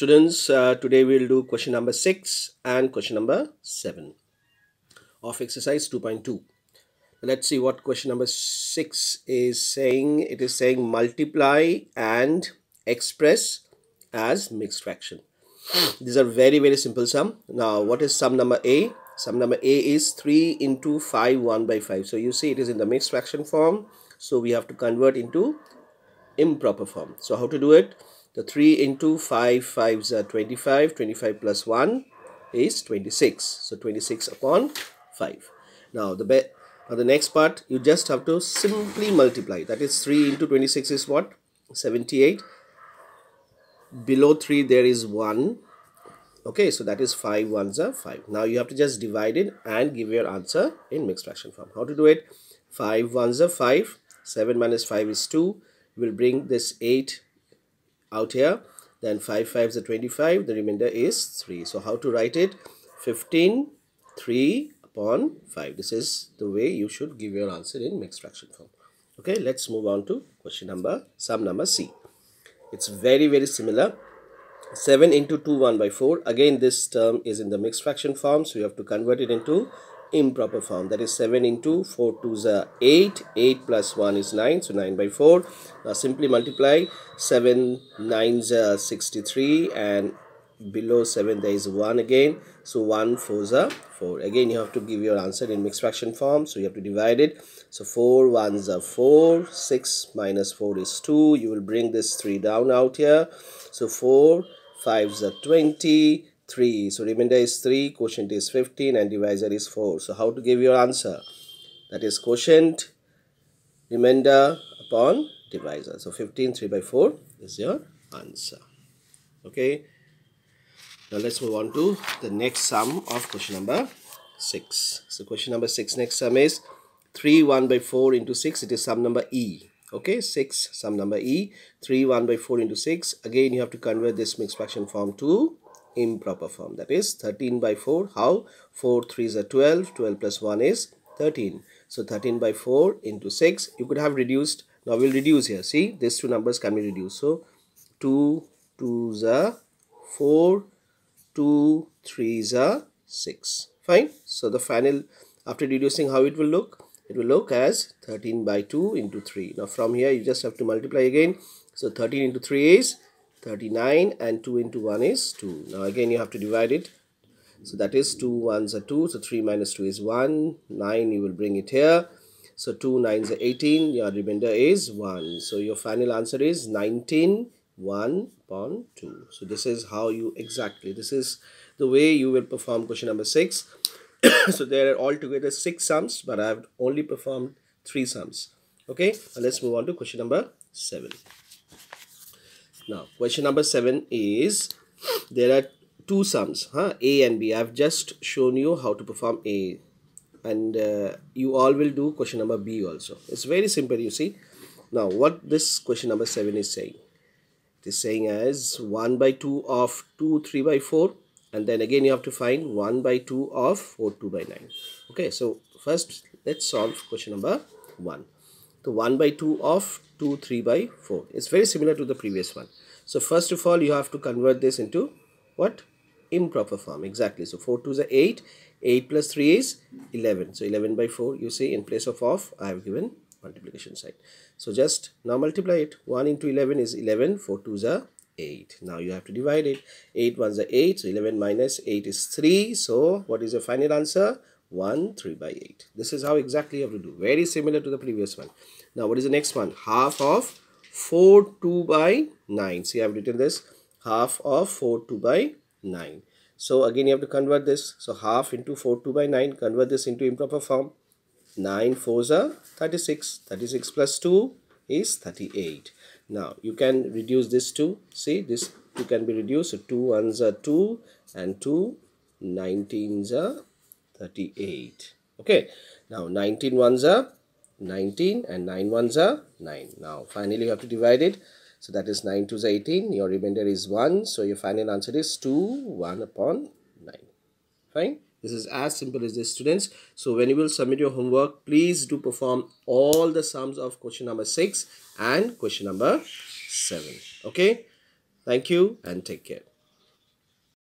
Students, uh, today we will do question number 6 and question number 7 of exercise 2.2. Let's see what question number 6 is saying. It is saying multiply and express as mixed fraction. Hmm. These are very, very simple sum. Now, what is sum number A? Sum number A is 3 into 5, 1 by 5. So, you see it is in the mixed fraction form. So, we have to convert into improper form. So, how to do it? The 3 into 5, 5s are uh, 25. 25 plus 1 is 26. So 26 upon 5. Now the, be now the next part, you just have to simply multiply. That is 3 into 26 is what? 78. Below 3 there is 1. Okay, so that is 5 ones are 5. Now you have to just divide it and give your answer in mixed fraction form. How to do it? 5 ones are 5. 7 minus 5 is 2. We'll bring this 8 out here. Then 5 5s are 25. The remainder is 3. So how to write it? 15, 3 upon 5. This is the way you should give your answer in mixed fraction form. Okay, let's move on to question number, sum number C. It's very, very similar. 7 into 2, 1 by 4. Again, this term is in the mixed fraction form. So you have to convert it into improper form that is 7 into 4 to are 8 8 plus 1 is 9 so 9 by 4 now simply multiply 7 9 63 and below 7 there is 1 again so 1 4s are 4 again you have to give your answer in mixed fraction form so you have to divide it so 4 1s are 4 6 minus 4 is 2 you will bring this 3 down out here so 4 5s are 20 3 so remainder is 3 quotient is 15 and divisor is 4 so how to give your answer that is quotient remainder upon divisor so 15 3 by 4 is your answer okay now let's move on to the next sum of question number 6 so question number 6 next sum is 3 1 by 4 into 6 it is sum number e okay 6 sum number e 3 1 by 4 into 6 again you have to convert this mixed fraction form to improper form that is 13 by 4 how 4 3s are 12 12 plus 1 is 13 so 13 by 4 into 6 you could have reduced now we'll reduce here see these two numbers can be reduced so 2 2s are 4 2 3s are 6 fine so the final after reducing how it will look it will look as 13 by 2 into 3 now from here you just have to multiply again so 13 into 3 is 39 and 2 into 1 is 2. Now again you have to divide it. So that is 2 ones are 2. So 3 minus 2 is 1. 9 you will bring it here. So 2 nines are 18. Your remainder is 1. So your final answer is 19 1 upon 2. So this is how you exactly, this is the way you will perform question number 6. so there are altogether 6 sums but I have only performed 3 sums. Okay, now let's move on to question number 7. Now, question number 7 is there are two sums, huh? A and B. I've just shown you how to perform A and uh, you all will do question number B also. It's very simple, you see. Now, what this question number 7 is saying? It is saying as 1 by 2 of 2, 3 by 4 and then again you have to find 1 by 2 of 4, 2 by 9. Okay, so first let's solve question number 1 the 1 by 2 of 2 3 by 4 it's very similar to the previous one so first of all you have to convert this into what improper form exactly so 4 2 is 8 8 plus 3 is 11 so 11 by 4 you see in place of of, I have given multiplication sign so just now multiply it 1 into 11 is 11 4 2 is 8 now you have to divide it 8 1 is 8 so 11 minus 8 is 3 so what is the final answer 1 3 by 8 this is how exactly you have to do very similar to the previous one now what is the next one half of 4 2 by 9 see i have written this half of 4 2 by 9 so again you have to convert this so half into 4 2 by 9 convert this into improper form 9 four are 36 36 plus 2 is 38 now you can reduce this to see this two can be reduced so 2 ones are 2 and 2 19s are 38. Okay, now 19 ones are 19 and 9 ones are 9. Now finally you have to divide it. So that is 9 to 18. Your remainder is 1. So your final answer is 2, 1 upon 9. Fine. This is as simple as this students. So when you will submit your homework, please do perform all the sums of question number 6 and question number 7. Okay. Thank you and take care.